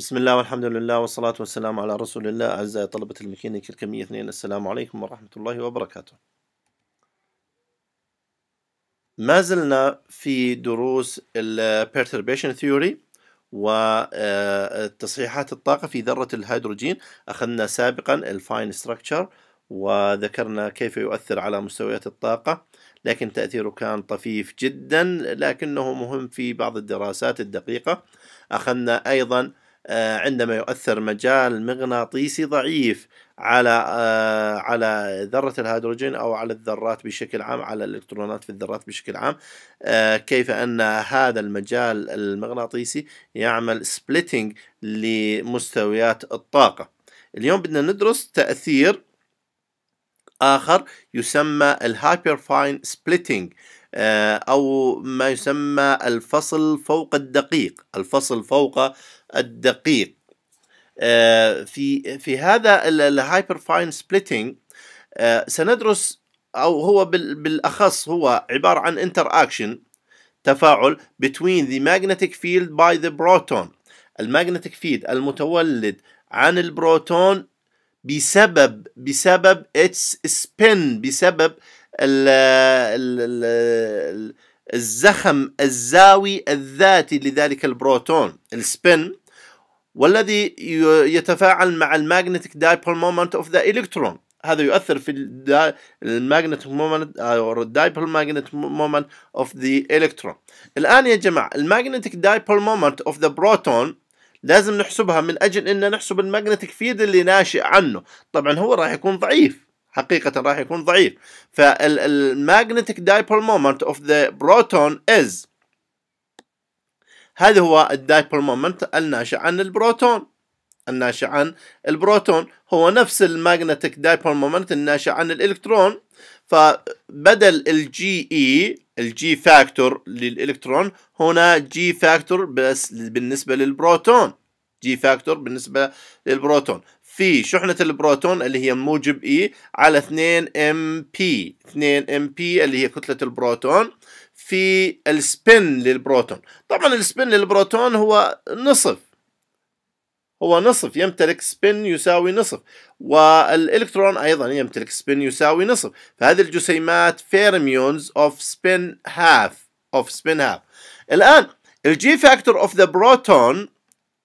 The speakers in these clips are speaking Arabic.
بسم الله والحمد لله والصلاة والسلام على رسول الله أعزائي طلبة الميكانيك الكمية اثنين السلام عليكم ورحمة الله وبركاته ما زلنا في دروس الـ Perturbation Theory وتصحيحات الطاقة في ذرة الهيدروجين أخذنا سابقا الفاين ستراكشر وذكرنا كيف يؤثر على مستويات الطاقة لكن تأثيره كان طفيف جدا لكنه مهم في بعض الدراسات الدقيقة أخذنا أيضا آه، عندما يؤثر مجال مغناطيسي ضعيف على آه، على ذره الهيدروجين او على الذرات بشكل عام على الالكترونات في الذرات بشكل عام آه، كيف ان هذا المجال المغناطيسي يعمل سبليتنج لمستويات الطاقه اليوم بدنا ندرس تاثير اخر يسمى الهايبر فاين سبليتنج آه، أو ما يسمى الفصل فوق الدقيق الفصل فوق الدقيق آه، في في هذا الهايبر فاين سبليتنج سندرس أو هو بالأخص هو عبارة عن انتر اكشن تفاعل between the magnetic field by the proton الماجنتيك field المتولد عن البروتون بسبب بسبب its spin بسبب الـ الـ الـ الـ الزخم الزاوي الذاتي لذلك البروتون السبين والذي يتفاعل مع الماجنتيك دايبول مومنت اوف ذا الكترون هذا يؤثر في الماجنتيك مومنت او الدايبول ماجنت مومنت اوف ذا الكترون الان يا جماعه الماجنتيك دايبول مومنت اوف ذا بروتون لازم نحسبها من اجل ان نحسب الماجنتيك فيلد اللي ناشئ عنه طبعا هو راح يكون ضعيف حقيقة راح يكون ضعيف فالماجنتيك دايبول مومنت اوف ذا بروتون از هذا هو الدايبول مومنت الناشئ عن البروتون الناشئ عن البروتون هو نفس الماجنتيك دايبول مومنت الناشئ عن الإلكترون فبدل الجي اي الجي فاكتور للإلكترون هنا جي فاكتور بس بالنسبة للبروتون جي فاكتور بالنسبة للبروتون في شحنة البروتون اللي هي موجب E على 2 MP 2 MP اللي هي كتلة البروتون في السبين للبروتون طبعا السبين للبروتون هو نصف هو نصف يمتلك سبين يساوي نصف والإلكترون أيضا يمتلك سبين يساوي نصف فهذه الجسيمات فيرميونز اوف سبين هاف اوف سبين هاف الآن الجي فاكتور اوف ذا بروتون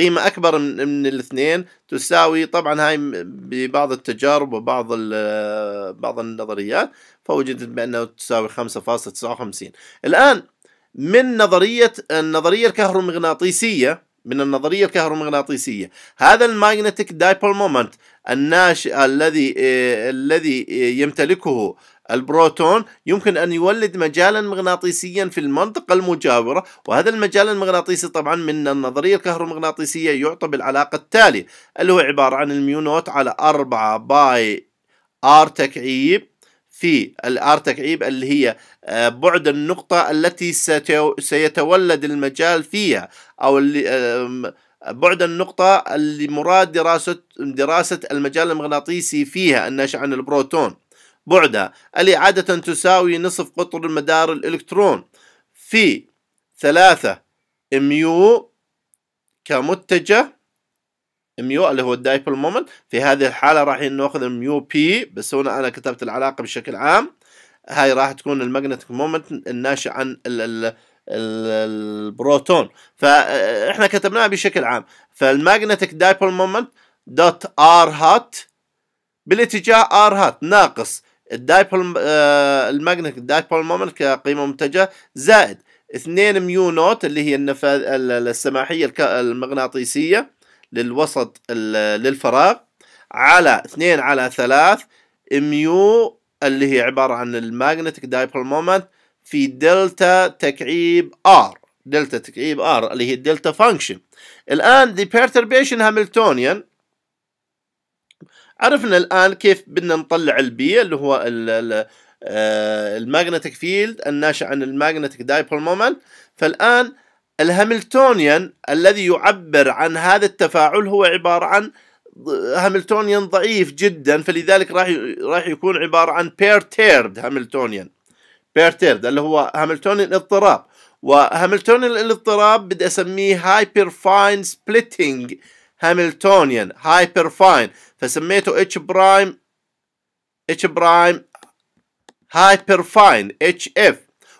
قيمة أكبر من, من الاثنين تساوي طبعا هاي ببعض التجارب وبعض بعض النظريات فوجدت بأنه تساوي 5.59 الآن من نظرية النظرية الكهرومغناطيسية من النظرية الكهرومغناطيسية هذا الماجنتيك دايبول مومنت الناشئ الذي إيه، الذي إيه، يمتلكه البروتون يمكن أن يولد مجالا مغناطيسيا في المنطقة المجاورة وهذا المجال المغناطيسي طبعا من النظرية الكهرومغناطيسية يعطى بالعلاقة التالية اللي هو عبارة عن الميونوت على 4 باي ار تكعيب في الار تكعيب اللي هي آه، بعد النقطة التي سيتولد المجال فيها أو اللي بعد النقطة اللي مراد دراسة دراسة المجال المغناطيسي فيها الناشئ عن البروتون بعدها اللي عادة تساوي نصف قطر مدار الإلكترون في ثلاثة ميو كمتجه ميو اللي هو الدايبل مومنت في هذه الحالة راح ناخذ ميو بي بس هنا أنا كتبت العلاقة بشكل عام هاي راح تكون المagnetic مومنت الناشئ عن ال ال البروتون فاحنا آه، كتبناها بشكل عام فالماجنتيك دايبول مومنت دوت ار هات بالاتجاه ار هات ناقص الدايبول آه، الماجنت الدايبول مومنت كقيمة منتجة زائد 2 ميو نوت اللي هي النفاذ السماحية المغناطيسية للوسط للفراغ على 2 على 3 ميو اللي هي عبارة عن الماجنتيك دايبول مومنت في دلتا تكعيب ار دلتا تكعيب ار اللي هي الدلتا فانكشن الان ذا بيرتربيشن هاملتونيان عرفنا الان كيف بدنا نطلع البي اللي هو ال ال آه، الماجنتيك فيلد الناشئ عن الماجنتيك دايبول مومنت فالان الهاملتونيان الذي يعبر عن هذا التفاعل هو عباره عن هاملتونيان ضعيف جدا فلذلك راح راح يكون عباره عن بيرتيرد هاملتونيان بيرتيرد اللي هو هاملتونيان اضطراب وهاملتونيان الاضطراب بدي اسميه هايبر فاين سبليتنج هاملتونيان هايبر فاين فسميته اتش برايم اتش برايم فاين اتش اف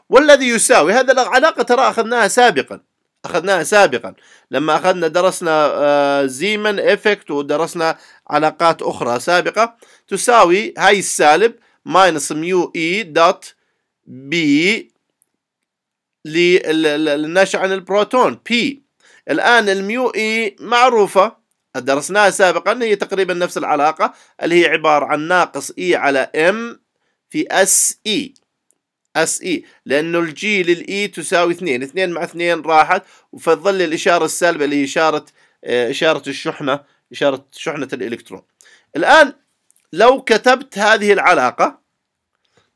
والذي يساوي هذا العلاقة ترى أخذناها سابقا أخذناها سابقا لما أخذنا درسنا زيمن آه، إفكت ودرسنا علاقات أخرى سابقة تساوي هاي السالب ماينس ميو إي دوت بي للناشئ عن البروتون بي الآن الميو إي معروفة درسناها سابقا هي تقريبا نفس العلاقة اللي هي عبارة عن ناقص إي على إم في أس إي اس اي لانه الجي للاي تساوي اثنين اثنين مع اثنين راحت وفتظل الاشاره السالبه اللي هي اشاره آه، اشاره الشحنه اشاره شحنه الالكترون الان لو كتبت هذه العلاقه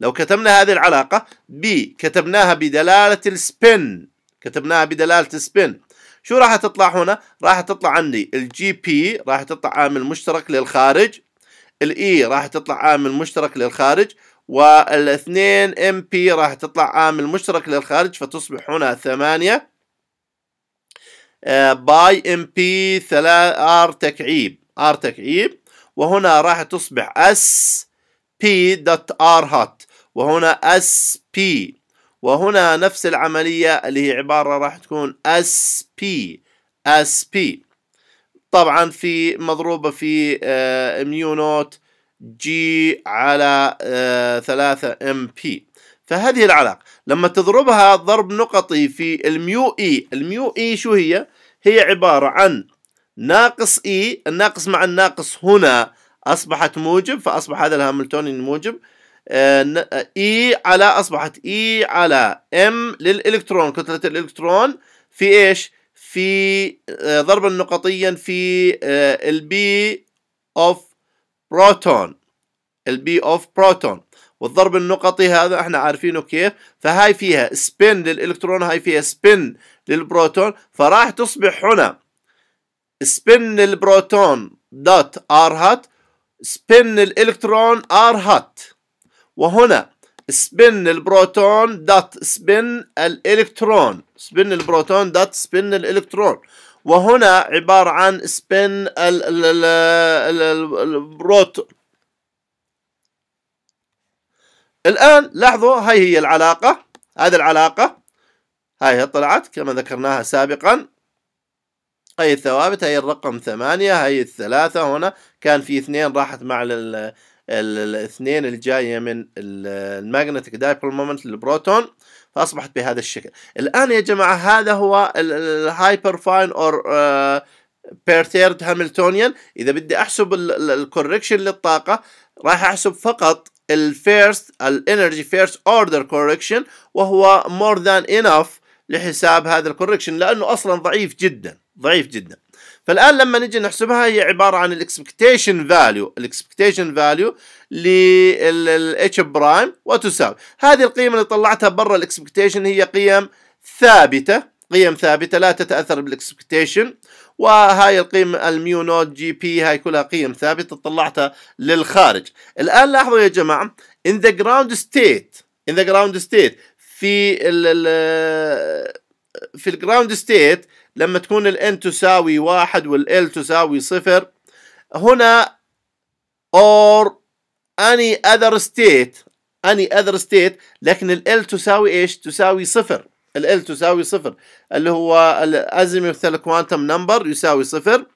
لو كتبنا هذه العلاقه ب كتبناها بدلاله السبين كتبناها بدلاله السبين شو راح تطلع هنا راح تطلع عندي الجي بي راح تطلع عامل مشترك للخارج الاي e راح تطلع عامل مشترك للخارج والاثنين ام بي راح تطلع عامل مشترك للخارج فتصبح هنا ثمانية آه، باي ام بي ار تكعيب ار تكعيب وهنا راح تصبح اس بي دوت ار هات وهنا اس بي وهنا نفس العملية اللي هي عبارة راح تكون SP SP طبعا في مضروبة في ميو نوت جي على آه، ثلاثة ام بي فهذه العلاقة لما تضربها ضرب نقطي في الميو اي e. الميو اي e شو هي هي عبارة عن ناقص اي e. الناقص مع الناقص هنا اصبحت موجب فاصبح هذا الهاملتوني موجب اي آه، آه، e على اصبحت اي e على ام للالكترون كتله الالكترون في ايش في آه، ضربا نقطيا في البي اوف بروتون البي اوف بروتون والضرب النقطي هذا احنا عارفينه كيف فهاي فيها سبين للالكترون هاي فيها سبين للبروتون فراح تصبح هنا سبين للبروتون دوت ار هات سبين الالكترون ار هات وهنا spin البروتون دوت سبن الالكترون سبن البروتون دوت spin الالكترون وهنا عبارة عن ال البروتون الآن لاحظوا هاي هي العلاقة هذه العلاقة هاي هي طلعت كما ذكرناها سابقا هاي الثوابت هاي الرقم ثمانية هاي الثلاثة هنا كان في اثنين راحت مع الاثنين الجاية من الماجنتيك دايبول مومنت للبروتون فأصبحت بهذا الشكل الآن يا جماعة هذا هو الهايبر فاين أور آه، بيرثيرد هاملتونيان إذا بدي أحسب الكوركشن للطاقة راح أحسب فقط الفيرست الانرجي فيرست اوردر كوركشن وهو مور ذان انف لحساب هذا الكوركشن لانه اصلا ضعيف جدا ضعيف جدا فالان لما نجي نحسبها هي عباره عن الاكسبكتيشن فاليو الاكسبكتيشن فاليو للاتش برايم وتساوي هذه القيم اللي طلعتها برا الاكسبكتيشن هي قيم ثابته قيم ثابته لا تتاثر بالاكسبكتيشن وهاي القيم الميو نوت جي بي هاي كلها قيم ثابته طلعتها للخارج الان لاحظوا يا جماعه in the ground state in the ground state في الـ في الجراوند ستيت لما تكون ال n تساوي واحد وال l تساوي صفر هنا or any other state any other state لكن ال l تساوي ايش؟ تساوي صفر ال L تساوي صفر اللي هو الأزمة مثل الكوانتم نمبر يساوي صفر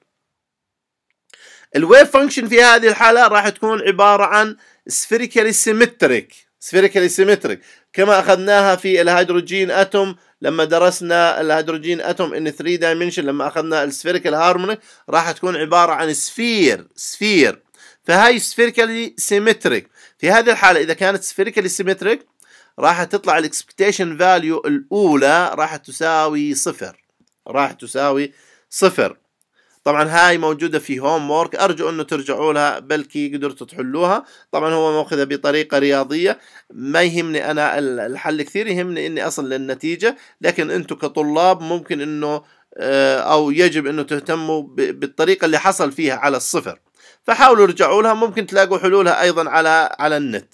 الويف فانكشن في هذه الحالة راح تكون عبارة عن سفيريكالي سيمتريك سفيريكالي سيمتريك كما أخذناها في الهيدروجين أتوم لما درسنا الهيدروجين اتوم ان 3 دايمنشن لما اخذنا السفيريكال هارمونيك راح تكون عباره عن سفير سفير فهي سفيريكالي سيمتريك في هذه الحاله اذا كانت سفيريكالي سيمتريك راح تطلع الاكسبكتيشن فاليو الاولى راح تساوي صفر راح تساوي صفر طبعا هاي موجوده في هوم وورك ارجو انه ترجعوا لها بلكي قدرتوا تحلوها طبعا هو ماخذها بطريقه رياضيه ما يهمني انا الحل كثير يهمني اني اصل للنتيجه لكن انتم كطلاب ممكن انه آه، او يجب انه تهتموا بالطريقه اللي حصل فيها على الصفر فحاولوا ارجعوا لها ممكن تلاقوا حلولها ايضا على على النت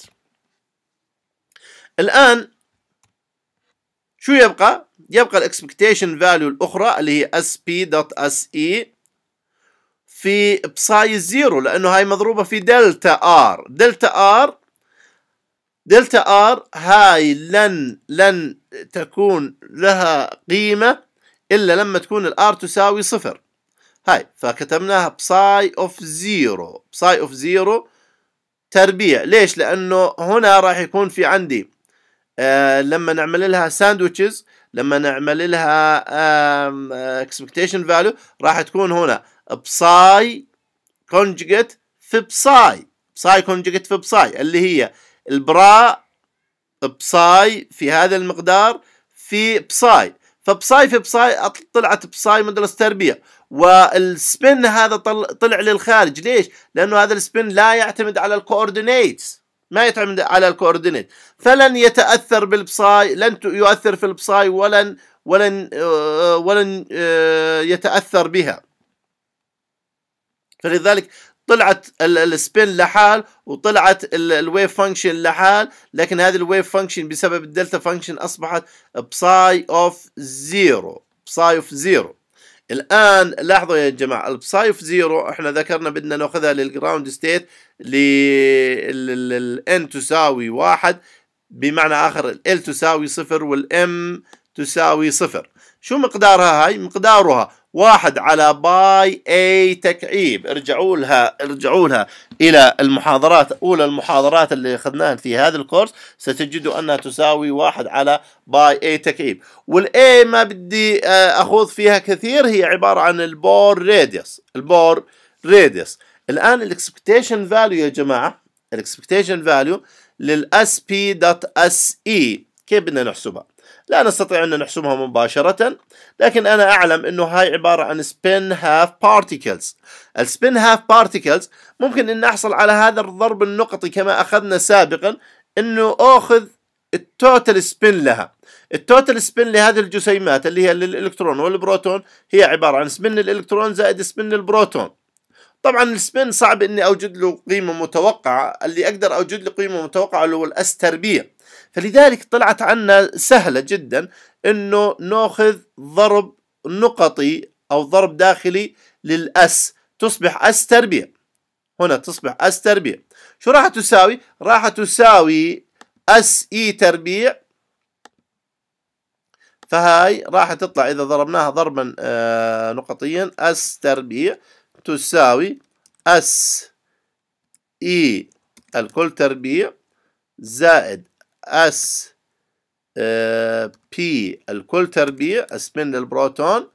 الان شو يبقى يبقى الاكسبكتيشن فاليو الاخرى اللي هي sp.se في بساي زيرو لأنه هاي مضروبة في دلتا آر دلتا آر دلتا آر هاي لن لن تكون لها قيمة إلا لما تكون الآر تساوي صفر هاي فكتبناها بساي اوف زيرو بساي اوف زيرو تربيع ليش لأنه هنا راح يكون في عندي آه لما نعمل لها ساندويتشز لما نعمل لها اكسبكتيشن فاليو آه، راح تكون هنا بساي كونجكت في بساي بساي كونجكت في بساي اللي هي البراء بساي في هذا المقدار في بساي فبساي في بساي طلعت بساي مدرسة تربية والسبن هذا طلع للخارج ليش؟ لأنه هذا السبن لا يعتمد على الكوردينيتس ما يعتمد على الكوردينيت فلن يتأثر بالبساي لن يؤثر في البساي ولن ولن آه، ولن آه، يتأثر بها فلذلك طلعت السبين لحال وطلعت الويف فانكشن لحال لكن هذه الويف فانكشن بسبب الدلتا فانكشن اصبحت بساي اوف زيرو بساي اوف زيرو الان لاحظوا يا جماعه البساي اوف زيرو احنا ذكرنا بدنا ناخذها للجراوند ستيت للان تساوي واحد بمعنى اخر ال تساوي صفر والام تساوي صفر شو مقدارها هاي مقدارها واحد على باي اي تكعيب ارجعوا لها ارجعوا لها الى المحاضرات اولى المحاضرات اللي اخذناها في هذا الكورس ستجدوا انها تساوي واحد على باي اي تكعيب والاي ما بدي آه، اخوض فيها كثير هي عباره عن البور راديوس البور راديوس الان الاكسبكتيشن فاليو يا جماعه الاكسبكتيشن فاليو للاس بي دوت اس اي كيف بدنا نحسبها لا نستطيع أن نحسمها مباشرة لكن أنا أعلم أنه هاي عبارة عن spin half particles spin half particles ممكن أن أحصل على هذا الضرب النقطي كما أخذنا سابقا أنه أخذ التوتال سبين لها التوتال سبين لهذه الجسيمات اللي هي للإلكترون والبروتون هي عبارة عن سبين الإلكترون زائد سبين البروتون طبعا السبين صعب اني اوجد له قيمه متوقعه اللي اقدر اوجد له قيمه متوقعه اللي هو الاس تربيع فلذلك طلعت عنا سهلة جدا انه ناخذ ضرب نقطي او ضرب داخلي للاس تصبح اس تربيع هنا تصبح اس تربيع شو راح تساوي راح تساوي اس اي تربيع فهاي راح تطلع اذا ضربناها ضربا آه، نقطيا اس تربيع تساوي اس اي الكل تربيع زائد اس بي آه، الكل تربيع سبين البروتون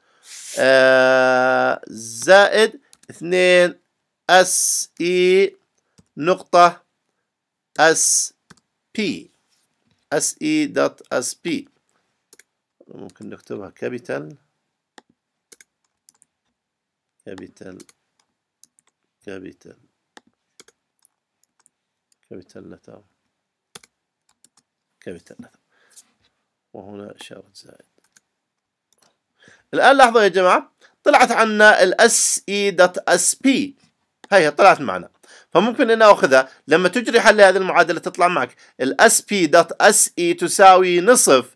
آه، زائد 2 اس اي e، نقطة اس بي اس اي e دوت اس بي ممكن نكتبها كابيتال كابيتال كابيتال كابيتال لتر كبت النثر وهنا إشارة زائد الآن لاحظوا يا جماعة طلعت عنا الأس إي دوت أس بي هي طلعت معنا فممكن أن أخذها لما تجري حل هذه المعادلة تطلع معك الأس بي دوت أس إي تساوي نصف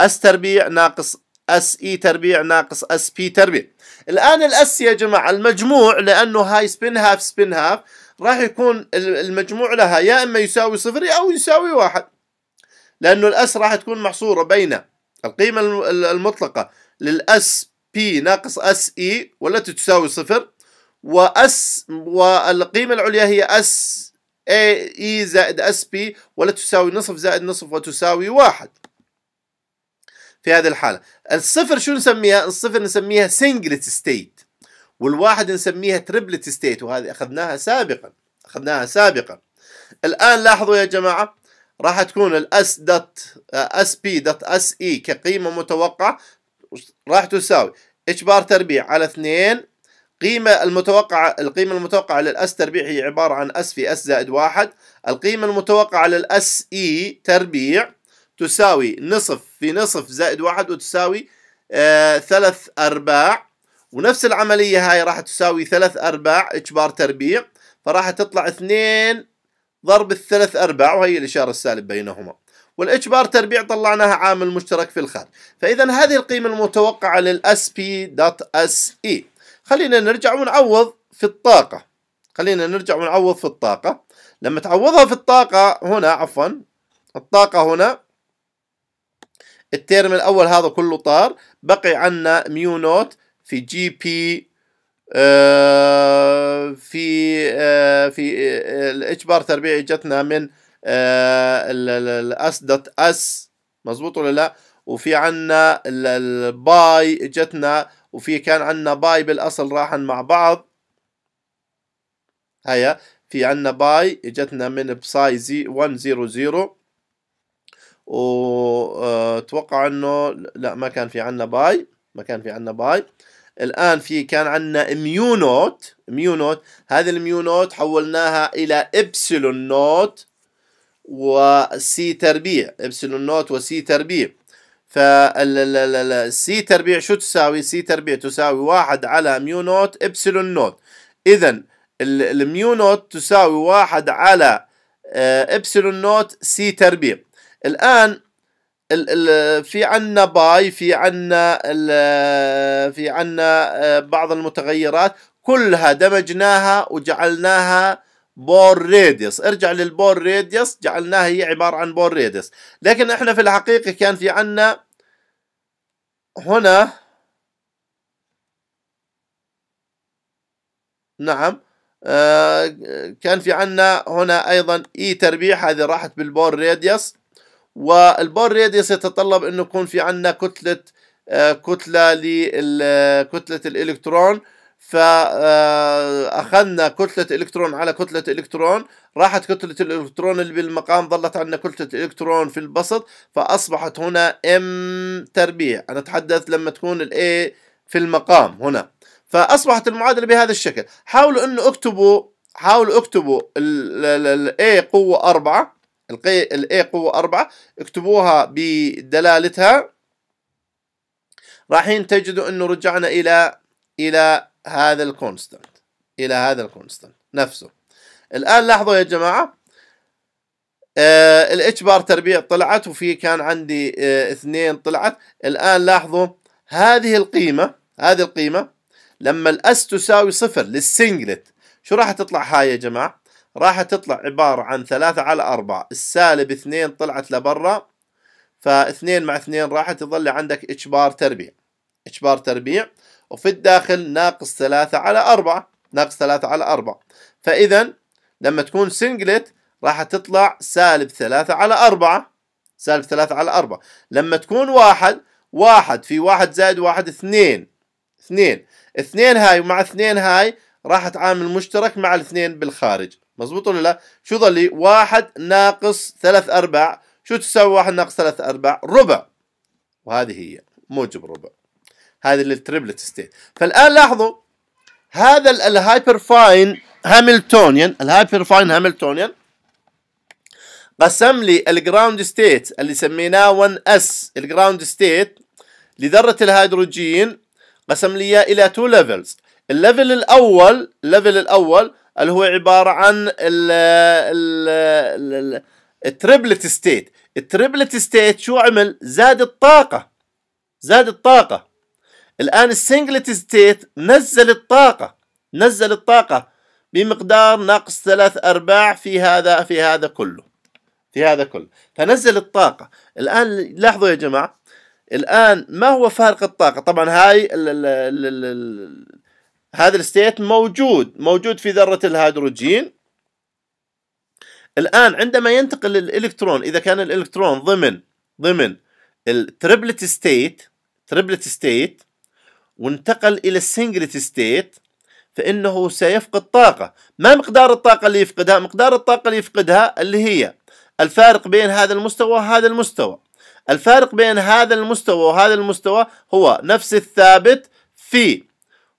أس تربيع ناقص اس اي e تربيع ناقص اس بي تربيع الان الاس يا جماعه المجموع لانه هاي سبين هاف سبين هاف راح يكون المجموع لها يا اما يساوي صفر او يساوي واحد لأنه الأس راح تكون محصورة بين القيمة المطلقة للأس بي ناقص أس إي e والتي تساوي صفر وأس والقيمة العليا هي أس اي e زائد اس بي ولا تساوي نصف زائد نصف وتساوي واحد في هذه الحالة الصفر شو نسميها الصفر نسميها سنجلت ستيت والواحد نسميها تريبلت ستيت وهذه أخذناها سابقا أخذناها سابقا الآن لاحظوا يا جماعة راح تكون الاس دوت اس بي دوت اس اي كقيمه متوقعه راح تساوي اتش بار تربيع على 2 قيمة المتوقعة القيمة المتوقعة للأس تربيع هي عبارة عن أس في أس زائد 1 القيمة المتوقعة للأس إي e تربيع تساوي نصف في نصف زائد 1 وتساوي آه ثلاث أرباع ونفس العملية هاي راح تساوي ثلاث أرباع إتش بار تربيع فراح تطلع 2 ضرب الثلاث أرباع وهي الإشارة السالب بينهما والاتش بار تربيع طلعناها عامل مشترك في الخارج فإذا هذه القيمة المتوقعة للأس بي دوت أس إي خلينا نرجع ونعوض في الطاقة خلينا نرجع ونعوض في الطاقة لما تعوضها في الطاقة هنا عفوا الطاقة هنا الترم الأول هذا كله طار بقي عنا ميو نوت في جي بي آه، في آه، في آه، الاجبار تربيعي جتنا من الاس دوت اس مزبوط ولا لا وفي عنا الباي جتنا وفي كان عنا باي بالاصل راحن مع بعض هيا في عنا باي اجتنا من بساي زي 100 واتوقع انه لا ما كان في عنا باي ما كان في عنا باي آه الآن في كان عندنا ميو نوت ميو نوت هذه الميو نوت حولناها إلى إبسلون نوت وسي تربيع إبسلون نوت وسي تربيع فالسي تربيع شو تساوي سي تربيع تساوي واحد على ميو نوت إبسلون نوت إذا الميو نوت تساوي واحد على إبسلون نوت سي تربيع الآن ال ال في عنا باي في عنا في عنا آه، بعض المتغيرات كلها دمجناها وجعلناها بور ريديس ارجع للبور ريديس جعلناها هي عبارة عن بور ريديس لكن احنا في الحقيقة كان في عنا هنا نعم آه، كان في عنا هنا ايضا اي e تربيع هذه راحت بالبور ريديس والبور راديوس يتطلب انه يكون في عندنا كتله آه، كتله لكتله آه، الالكترون فاخذنا آه، كتله الكترون على كتله الكترون راحت كتله الالكترون اللي بالمقام ظلت عندنا كتله الكترون في البسط فاصبحت هنا ام تربيع انا اتحدث لما تكون الاي في المقام هنا فاصبحت المعادله بهذا الشكل حاولوا انه اكتبوا حاولوا اكتبوا الاي قوه 4 الاي قوة أربعة اكتبوها بدلالتها رايحين تجدوا انه رجعنا الى الى هذا الكونستنت الى هذا الكونستنت نفسه الان لاحظوا يا جماعه آه، الاتش بار تربيع طلعت وفي كان عندي آه، اثنين طلعت الان لاحظوا هذه القيمه هذه القيمه لما الاس تساوي صفر للسنجلت شو راح تطلع هاي يا جماعه راح تطلع عبارة عن ثلاثة على أربعة السالب اثنين طلعت لبرا فاثنين مع اثنين راح تظل عندك اتش بار تربيع اتش بار تربيع وفي الداخل ناقص ثلاثة على أربعة ناقص ثلاثة على أربعة فإذا لما تكون سنجلت راح تطلع سالب ثلاثة على أربعة سالب ثلاثة على أربعة لما تكون واحد واحد في واحد زائد واحد اثنين اثنين اثنين هاي ومع اثنين هاي راح تعامل مشترك مع الاثنين بالخارج مظبوط ولا لا شو ظلي؟ واحد ناقص ثلاث أرباع شو تساوي واحد ناقص ثلاث أرباع ربع وهذه هي موجب ربع هذه للتربلت ستيت فالآن لاحظوا هذا الهايبر فاين هاملتونيان الهايبر فاين هاملتونيان قسم لي الجراوند ستيت اللي سميناه 1 اس الجراوند ستيت لذره الهيدروجين قسم لي اياه الى تو ليفلز الليفل الاول الليفل الاول اللي هو عباره عن ال ال التربلت ستيت التربلت ستيت شو عمل زاد الطاقه زاد الطاقه الان السنجلت ستيت نزل الطاقه نزل الطاقه بمقدار ناقص ثلاث ارباع في هذا في هذا كله في هذا كله فنزل الطاقه الان لاحظوا يا جماعه الآن ما هو فارق الطاقة؟ طبعا هاي هذا الستيت موجود موجود في ذرة الهيدروجين الآن عندما ينتقل الإلكترون إذا كان الإلكترون ضمن ضمن التربلت ستيت تربلت ستيت وانتقل إلى السنجلت ستيت فإنه سيفقد طاقة ما مقدار الطاقة اللي يفقدها مقدار الطاقة اللي يفقدها اللي هي الفارق بين هذا المستوى وهذا المستوى الفارق بين هذا المستوى وهذا المستوى هو نفس الثابت في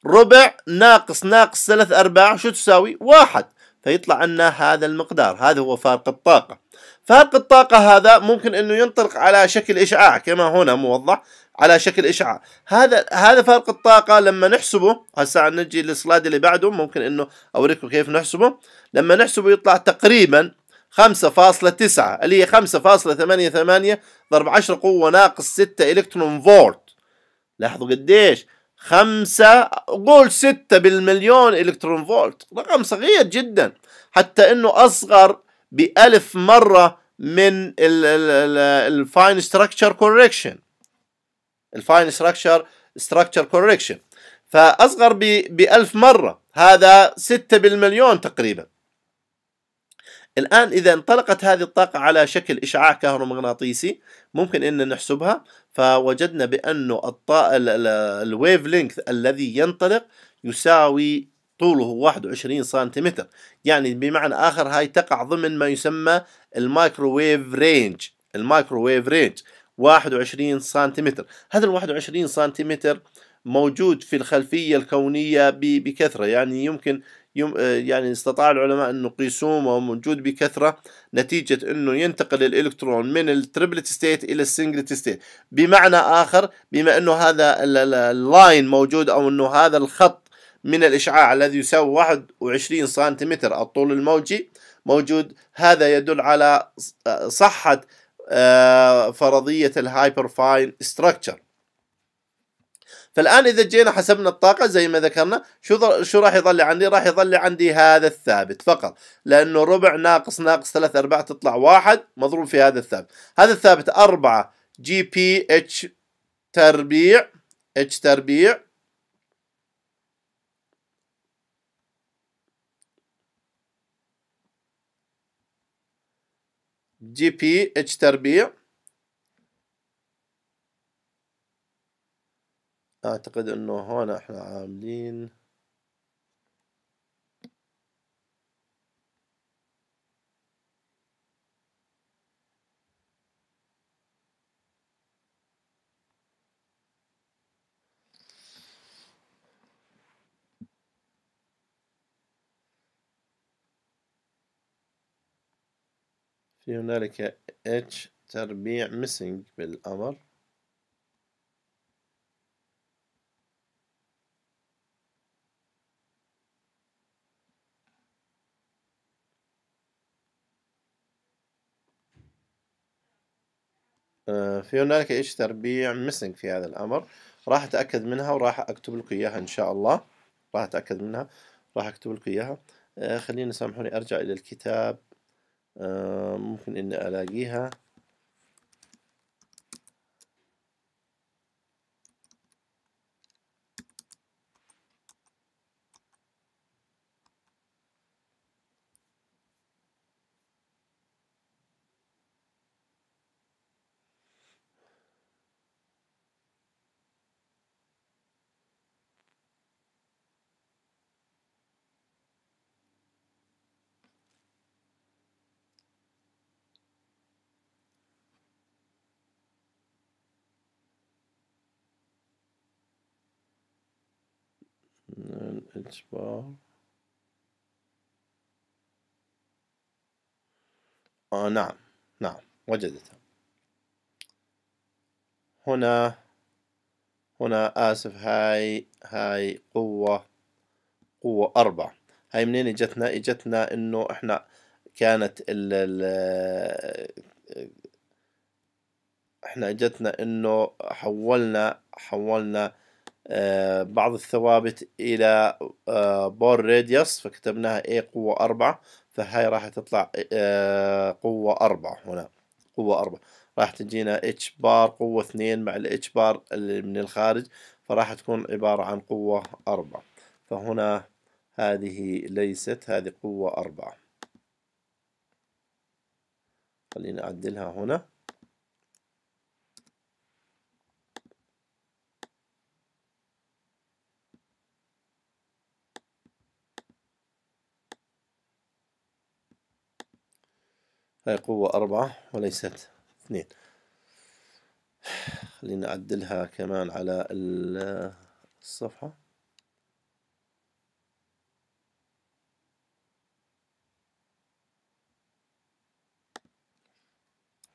ربع ناقص ناقص ثلاث أرباع شو تساوي واحد فيطلع عنا هذا المقدار هذا هو فارق الطاقة فارق الطاقة هذا ممكن أنه ينطلق على شكل إشعاع كما هنا موضح على شكل إشعاع هذا هذا فارق الطاقة لما نحسبه هسا نجي للسلايد اللي بعده ممكن أنه أوريكم كيف نحسبه لما نحسبه يطلع تقريبا 5.9 اللي هي 5.88 ضرب 10 قوة ناقص 6 إلكترون فولت لاحظوا قديش خمسة قول ستة بالمليون إلكترون فولت رقم صغير جدا حتى أنه أصغر بألف مرة من الفاين ستراكشر كوركشن الفاين ستراكشر ستراكشر كوركشن فأصغر بألف مرة هذا ستة بالمليون تقريبا الآن إذا انطلقت هذه الطاقة على شكل إشعاع كهرومغناطيسي ممكن أن نحسبها فوجدنا بأنه الويف لينث الذي ينطلق يساوي طوله 21 سنتيمتر يعني بمعنى آخر هاي تقع ضمن ما يسمى المايكروويف رينج المايكروويف رينج 21 سنتيمتر هذا ال 21 سنتيمتر موجود في الخلفية الكونية بكثرة يعني يمكن آه، يعني استطاع العلماء أنه يقيسوه وهو موجود بكثرة نتيجة أنه ينتقل الإلكترون من التربلت ستيت إلى السنجلت ستيت بمعنى آخر بما أنه هذا اللاين موجود أو أنه هذا الخط من الإشعاع الذي يساوي 21 سنتيمتر الطول الموجي موجود هذا يدل على آه، صحة آه، فرضية الهايبر فاين ستراكشر فالان اذا جينا حسبنا الطاقه زي ما ذكرنا شو شو راح يظل عندي راح يظل عندي هذا الثابت فقط لانه ربع ناقص ناقص 3 ارباع تطلع واحد مضروب في هذا الثابت هذا الثابت 4 جي بي اتش تربيع اتش تربيع جي بي اتش تربيع أعتقد إنه هون إحنا عاملين في هنالك اتش تربيع missing بالأمر في هنالك ايش تربيع ميسنج في هذا الامر راح اتاكد منها وراح اكتب لكم اياها ان شاء الله راح اتاكد منها راح اكتب لكم اياها آه، خليني سامحوني ارجع الى الكتاب آه، ممكن اني الاقيها اتش آه نعم نعم وجدتها هنا هنا آسف هاي هاي قوة قوة أربعة هاي منين اجتنا اجتنا انه احنا كانت ال ال احنا اجتنا انه حولنا حولنا آه، بعض الثوابت إلى آه، بور راديوس فكتبناها A قوة أربعة فهاي راح تطلع آه، قوة أربعة هنا قوة أربعة راح تجينا H بار قوة اثنين مع ال H بار اللي من الخارج فراح تكون عبارة عن قوة أربعة فهنا هذه ليست هذه قوة أربعة خلينا أعدلها هنا هاي قوة أربعة وليست اثنين خلينا أعدلها كمان على الصفحة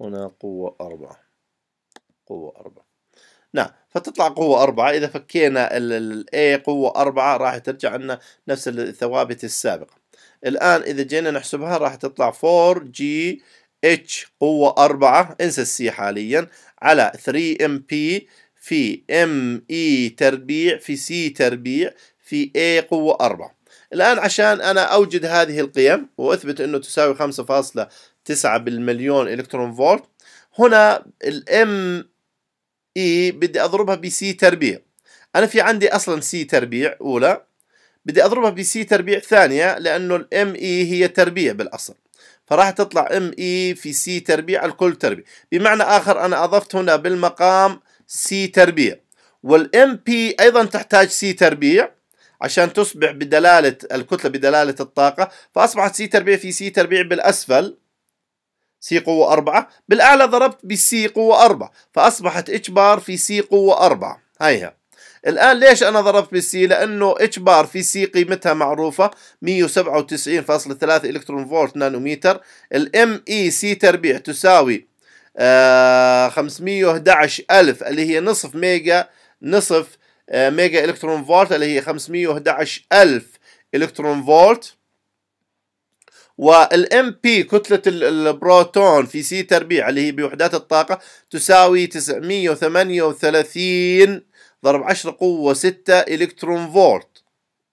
هنا قوة أربعة قوة أربعة نعم فتطلع قوة أربعة إذا فكينا الـ A قوة أربعة راح ترجع لنا نفس الثوابت السابقة الآن إذا جينا نحسبها راح تطلع 4G H قوة أربعة انسى C حاليا على 3MP في ME تربيع في C تربيع في A قوة أربعة الآن عشان أنا أوجد هذه القيم وأثبت أنه تساوي 5.9 بالمليون إلكترون فولت هنا الـ M اي بدي اضربها بسي تربيع انا في عندي اصلا سي تربيع اولى بدي اضربها بسي تربيع ثانيه لانه الام اي e هي تربيع بالاصل فراح تطلع ام اي e في سي تربيع الكل تربيع بمعنى اخر انا اضفت هنا بالمقام سي تربيع والام بي ايضا تحتاج سي تربيع عشان تصبح بدلالة الكتلة بدلالة الطاقة فأصبحت سي تربيع في سي تربيع بالأسفل سي قوة 4 بالأعلى ضربت بسي قوة 4 فأصبحت اتش بار في سي قوة 4 هيها الآن ليش أنا ضربت بالسي لأنه اتش بار في سي قيمتها معروفة 197.3 إلكترون فولت نانوميتر الام اي سي تربيع تساوي آه 511 ألف اللي هي نصف ميجا نصف آه ميجا إلكترون فولت اللي هي 511 ألف إلكترون فولت والام بي كتلة البروتون في سي تربيع اللي هي بوحدات الطاقة تساوي 938 ضرب 10 قوة 6 الكترون فولت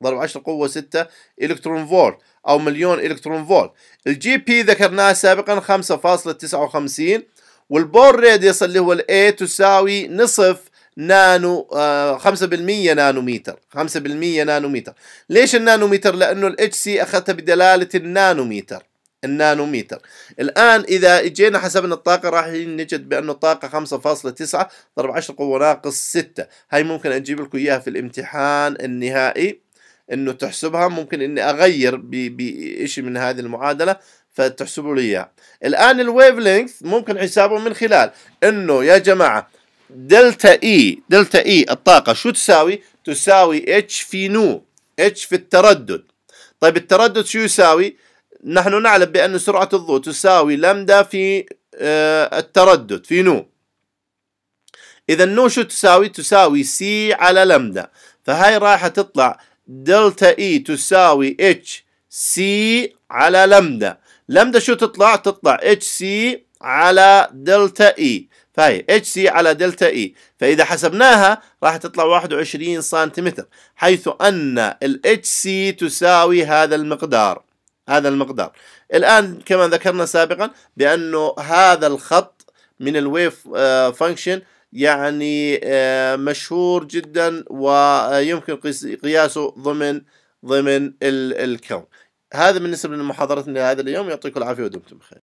ضرب 10 قوة 6 الكترون فولت او مليون الكترون فولت الجي بي ذكرناه سابقا 5.59 والبور راديوس اللي هو الاي تساوي نصف نانو آه 5% نانوميتر 5% نانوميتر ليش النانوميتر لانه الاتش سي اخذتها بدلاله النانوميتر النانوميتر الان اذا جينا حسبنا الطاقه راح نجد بانه الطاقه 5.9 ضرب 10 قوه ناقص 6 هاي ممكن اجيب لكم اياها في الامتحان النهائي انه تحسبها ممكن اني اغير بشيء من هذه المعادله فتحسبوا لي اياها الان الويف لينث ممكن حسابه من خلال انه يا جماعه دلتا اي دلتا اي الطاقه شو تساوي تساوي اتش في نو اتش في التردد طيب التردد شو يساوي نحن نعلم بأن سرعة الضوء تساوي لمدا في آه، التردد في نو إذا نو شو تساوي؟ تساوي سي على لمدا فهاي راح تطلع دلتا إي تساوي اتش سي على لمدا لمدا شو تطلع؟ تطلع اتش سي على دلتا إي فهي اتش سي على دلتا اي فاذا حسبناها راح تطلع 21 سنتيمتر حيث ان الاتش سي تساوي هذا المقدار هذا المقدار الان كما ذكرنا سابقا بانه هذا الخط من الويف فانكشن آه، يعني آه، مشهور جدا ويمكن قياسه ضمن ضمن الكون هذا بالنسبه لمحاضرتنا لهذا اليوم يعطيكم العافيه ودمتم بخير